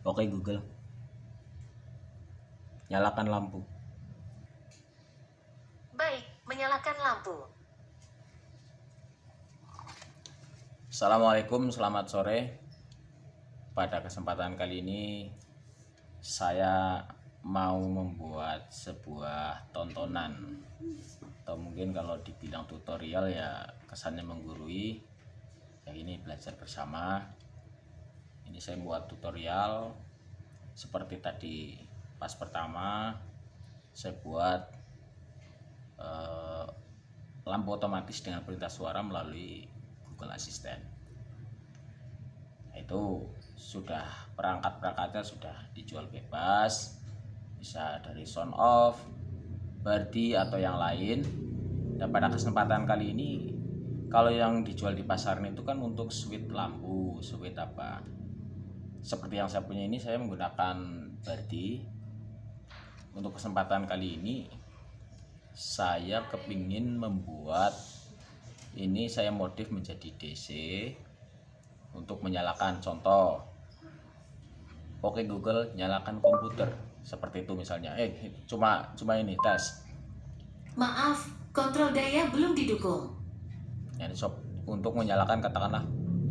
Oke Google. Nyalakan lampu. Baik, menyalakan lampu. Assalamualaikum, selamat sore. Pada kesempatan kali ini saya mau membuat sebuah tontonan atau mungkin kalau dibilang tutorial ya kesannya menggurui. Ya ini belajar bersama ini saya buat tutorial seperti tadi pas pertama saya buat eh, lampu otomatis dengan perintah suara melalui Google Assistant itu sudah perangkat-perangkatnya sudah dijual bebas bisa dari sound off Berdi atau yang lain dan pada kesempatan kali ini kalau yang dijual di pasaran itu kan untuk switch lampu, switch apa? seperti yang saya punya ini saya menggunakan berarti untuk kesempatan kali ini saya kepingin membuat ini saya modif menjadi DC untuk menyalakan contoh Oke Google nyalakan komputer seperti itu misalnya eh cuma cuma ini tes maaf kontrol daya belum didukung ya, so, untuk menyalakan katakanlah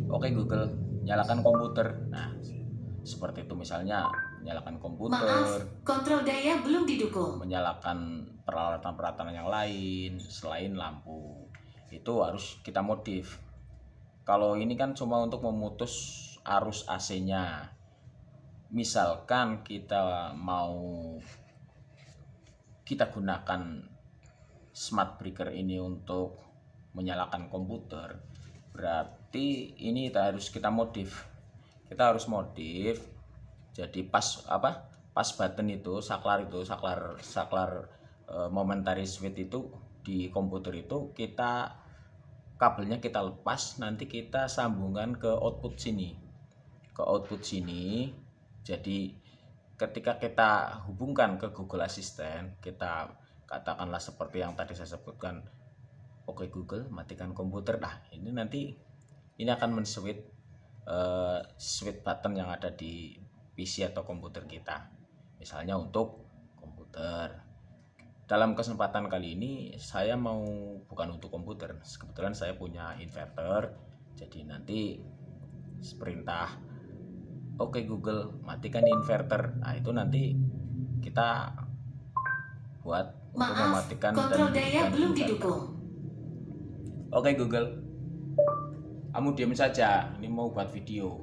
Oke Google nyalakan komputer nah seperti itu misalnya menyalakan komputer Maaf, kontrol daya belum didukung menyalakan peralatan-peralatan yang lain selain lampu itu harus kita modif kalau ini kan cuma untuk memutus arus AC-nya misalkan kita mau kita gunakan smart breaker ini untuk menyalakan komputer berarti ini kita harus kita modif kita harus modif jadi pas apa pas button itu saklar itu saklar saklar e, momentary switch itu di komputer itu kita kabelnya kita lepas nanti kita sambungkan ke output sini ke output sini jadi ketika kita hubungkan ke Google Assistant kita katakanlah seperti yang tadi saya sebutkan oke okay, Google matikan komputer nah ini nanti ini akan men-switch Eh, switch button yang ada di PC atau komputer kita misalnya untuk komputer dalam kesempatan kali ini saya mau bukan untuk komputer kebetulan saya punya inverter jadi nanti perintah oke okay Google matikan inverter nah itu nanti kita buat Maaf, untuk mematikan kontrol dan daya belum didukung oke okay Google kamu diam saja ini mau buat video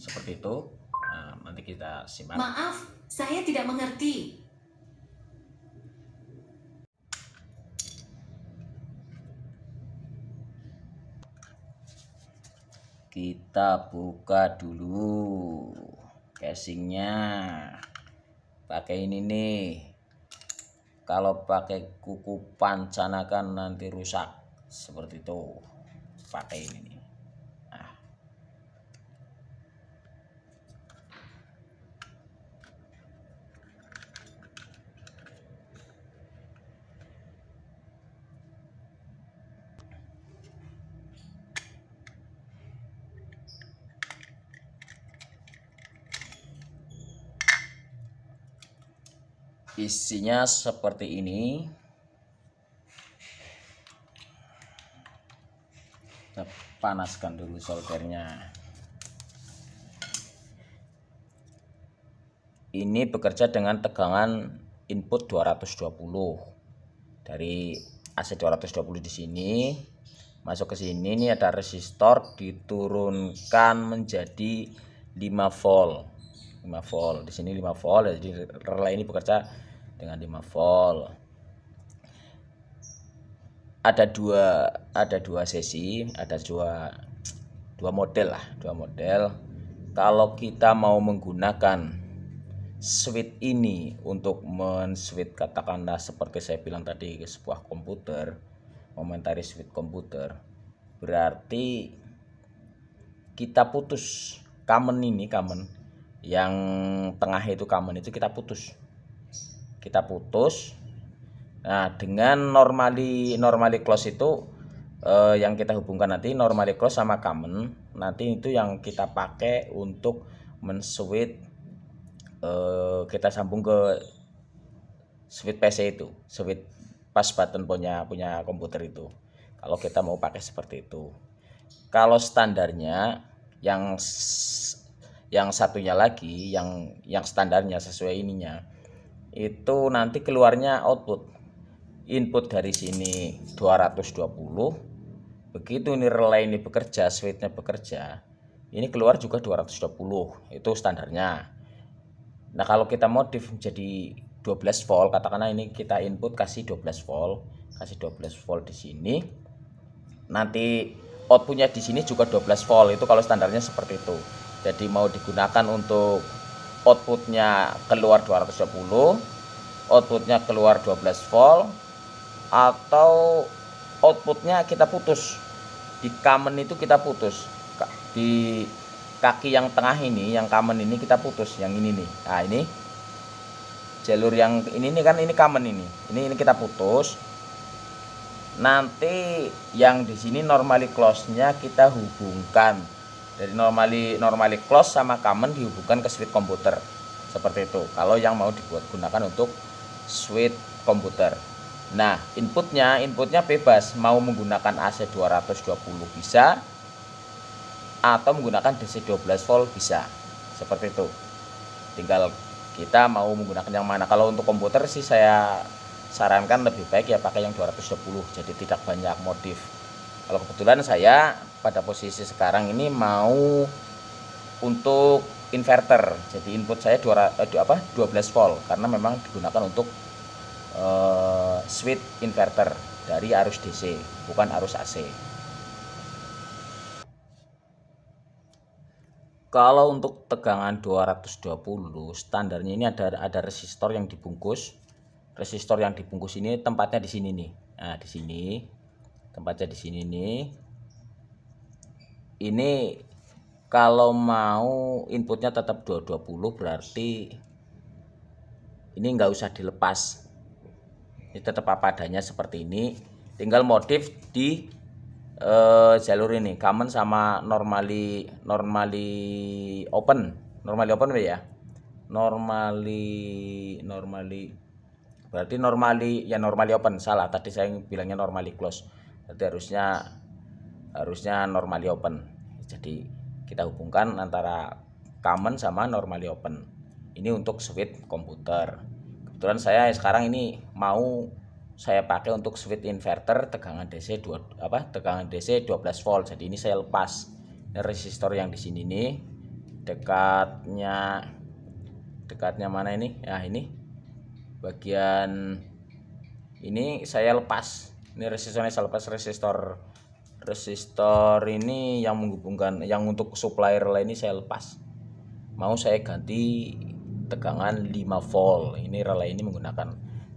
seperti itu nah, nanti kita simak maaf saya tidak mengerti kita buka dulu casingnya pakai ini nih kalau pakai kuku pancanakan nanti rusak seperti itu pakai ini nah. isinya seperti ini kita panaskan dulu soldernya ini bekerja dengan tegangan input 220 dari AC 220 di sini masuk ke sini ini ada resistor diturunkan menjadi 5 volt 5 volt di sini 5 volt jadi relay ini bekerja dengan 5 volt ada dua ada dua sesi ada dua dua model lah dua model kalau kita mau menggunakan switch ini untuk men-switch katakanlah seperti saya bilang tadi ke sebuah komputer momentary switch komputer berarti kita putus common ini common yang tengah itu common itu kita putus kita putus Nah, dengan normally normally close itu eh, yang kita hubungkan nanti normally close sama common. Nanti itu yang kita pakai untuk men-switch eh, kita sambung ke switch PC itu, switch pas button punya punya komputer itu. Kalau kita mau pakai seperti itu. Kalau standarnya yang yang satunya lagi yang yang standarnya sesuai ininya itu nanti keluarnya output input dari sini 220 begitu ini relay ini bekerja switchnya bekerja ini keluar juga 220 itu standarnya nah kalau kita modif menjadi 12 volt katakanlah ini kita input kasih 12 volt kasih 12 volt di sini nanti outputnya di sini juga 12 volt itu kalau standarnya seperti itu jadi mau digunakan untuk outputnya keluar 220 outputnya keluar 12 volt atau outputnya kita putus di kamen itu kita putus di kaki yang tengah ini yang kamen ini kita putus yang ini nih nah ini jalur yang ini nih kan ini kamen ini ini ini kita putus nanti yang di sini normally close nya kita hubungkan dari normally normally close sama common dihubungkan ke switch komputer seperti itu kalau yang mau dibuat gunakan untuk switch komputer Nah, inputnya inputnya bebas, mau menggunakan AC 220 bisa atau menggunakan DC 12 volt bisa. Seperti itu. Tinggal kita mau menggunakan yang mana. Kalau untuk komputer sih saya sarankan lebih baik ya pakai yang 220 jadi tidak banyak modif. Kalau kebetulan saya pada posisi sekarang ini mau untuk inverter. Jadi input saya 2 eh, apa 12 volt karena memang digunakan untuk eh, switch inverter dari arus DC, bukan arus AC. Kalau untuk tegangan 220, standarnya ini ada ada resistor yang dibungkus. Resistor yang dibungkus ini tempatnya di sini nih. Nah, di sini. Tempatnya di sini nih. Ini kalau mau inputnya tetap 220 berarti ini nggak usah dilepas ini tetap apa adanya seperti ini tinggal modif di uh, jalur ini common sama normally normally open normally open ya normally normally berarti normally ya normally open salah tadi saya bilangnya normally close berarti harusnya harusnya normally open jadi kita hubungkan antara common sama normally open ini untuk switch komputer kebetulan saya sekarang ini mau saya pakai untuk switch inverter tegangan DC 2 apa tegangan DC 12 volt jadi ini saya lepas resistor yang di sini nih dekatnya dekatnya mana ini ya ini bagian ini saya lepas ini resistornya saya lepas resistor resistor ini yang menghubungkan yang untuk supplier lain ini saya lepas mau saya ganti tegangan 5 volt ini relay ini menggunakan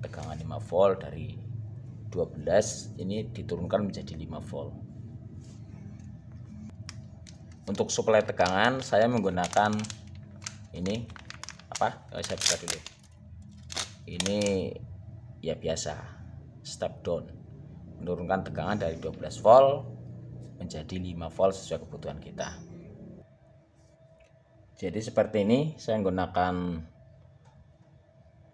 tegangan 5 volt dari 12 ini diturunkan menjadi 5 volt untuk suplai tegangan saya menggunakan ini apa oh, saya buka dulu ini ya biasa step down menurunkan tegangan dari 12 volt menjadi 5 volt sesuai kebutuhan kita jadi seperti ini saya menggunakan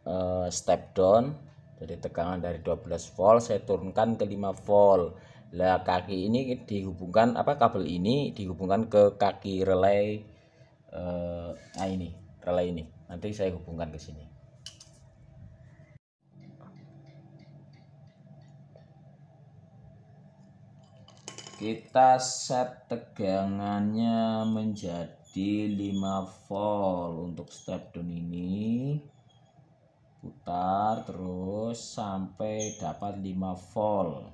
uh, step down jadi tegangan dari 12 volt saya turunkan ke 5 volt lah kaki ini dihubungkan apa kabel ini dihubungkan ke kaki relay uh, nah ini relay ini nanti saya hubungkan ke sini kita set tegangannya menjadi di 5 volt untuk step down ini putar terus sampai dapat 5 volt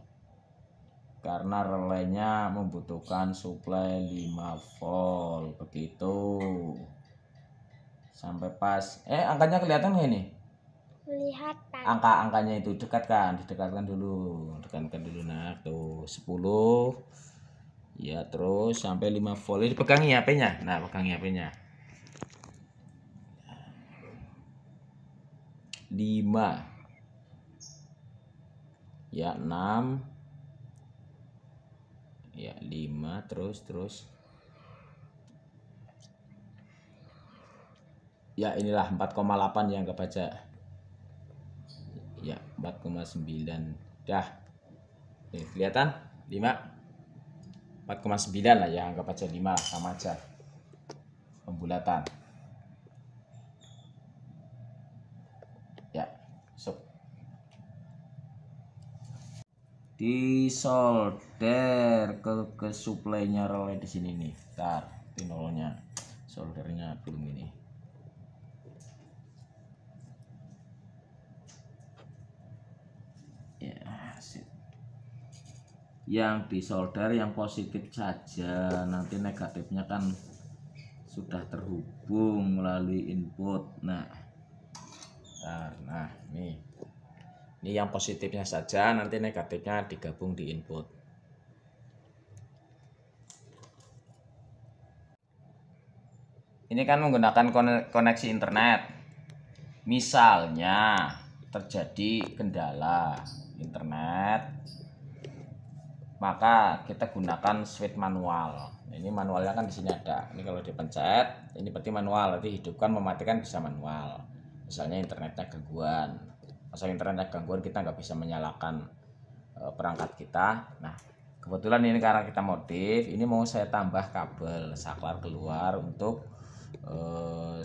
karena relaynya membutuhkan suplai 5 volt begitu sampai pas eh angkanya kelihatan gak ini kelihatan angka-angkanya itu dekatkan didekatkan dulu dekatkan dulu nah tuh 10 ya terus sampai 5 volt ini pegangi HP-nya nah pegangi HP-nya 5 ya 6 ya 5 terus terus ya inilah 4,8 yang kebaca ya 4,9 dah Nih, kelihatan 5 4,9 lah ya anggap aja 5 lah sama aja pembulatan ya so di solder ke ke suplainya relay di sini nih tar pinolnya soldernya belum ini yang disolder yang positif saja nanti negatifnya kan sudah terhubung melalui input nah nah, nah nih ini yang positifnya saja nanti negatifnya digabung di input ini kan menggunakan koneksi internet misalnya terjadi kendala internet maka kita gunakan switch manual. Ini manualnya kan di sini ada. Ini kalau dipencet, ini berarti manual. Nanti hidupkan, mematikan bisa manual. Misalnya internetnya gangguan. misalnya internetnya gangguan kita nggak bisa menyalakan e, perangkat kita. Nah, kebetulan ini karena kita modif, ini mau saya tambah kabel saklar keluar untuk e,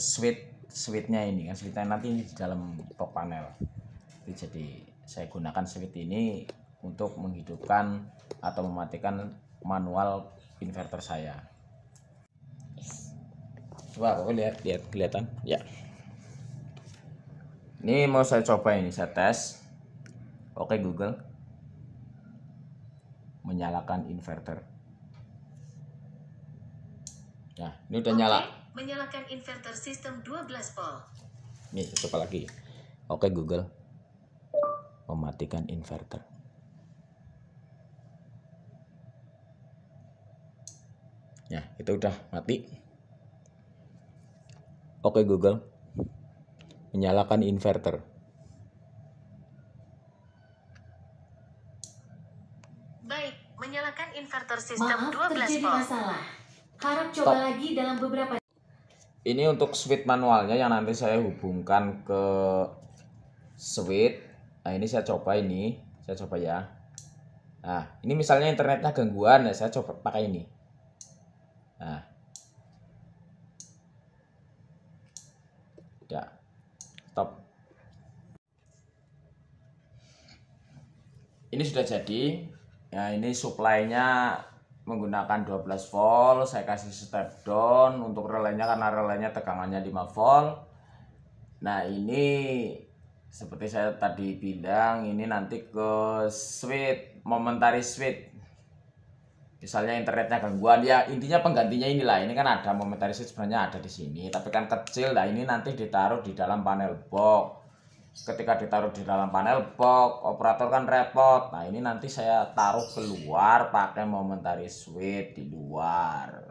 switch switchnya ini kan switchnya nanti di dalam top panel. jadi saya gunakan switch ini untuk menghidupkan atau mematikan manual inverter saya coba aku lihat lihat kelihatan ya ini mau saya coba ini saya tes oke Google menyalakan inverter nah ini udah oke, nyala menyalakan inverter sistem 12 volt Nih, coba lagi oke Google mematikan inverter ya itu udah mati. Oke Google, menyalakan inverter. Baik, menyalakan inverter sistem Maaf, 12 volt. masalah. Harap coba Stop. lagi dalam beberapa ini untuk switch manualnya yang nanti saya hubungkan ke switch nah ini saya coba ini saya coba ya nah ini misalnya internetnya gangguan ya saya coba pakai ini Nah. Udah. Ya. Stop. Ini sudah jadi. Ya, ini supply-nya menggunakan 12 volt, saya kasih step down untuk relainya karena relainya tegangannya 5 volt. Nah, ini seperti saya tadi bilang, ini nanti ke switch, momentary switch misalnya internetnya gangguan ya intinya penggantinya inilah ini kan ada momentary switch sebenarnya ada di sini tapi kan kecil lah ini nanti ditaruh di dalam panel box ketika ditaruh di dalam panel box operator kan repot nah ini nanti saya taruh keluar pakai momentary switch di luar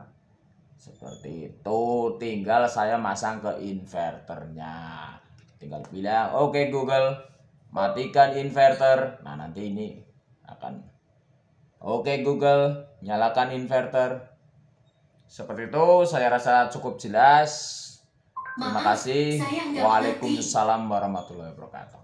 seperti itu tinggal saya masang ke inverternya tinggal pilih oke okay, Google matikan inverter nah nanti ini akan Oke Google, nyalakan inverter. Seperti itu, saya rasa cukup jelas. Terima kasih. Waalaikumsalam warahmatullahi wabarakatuh.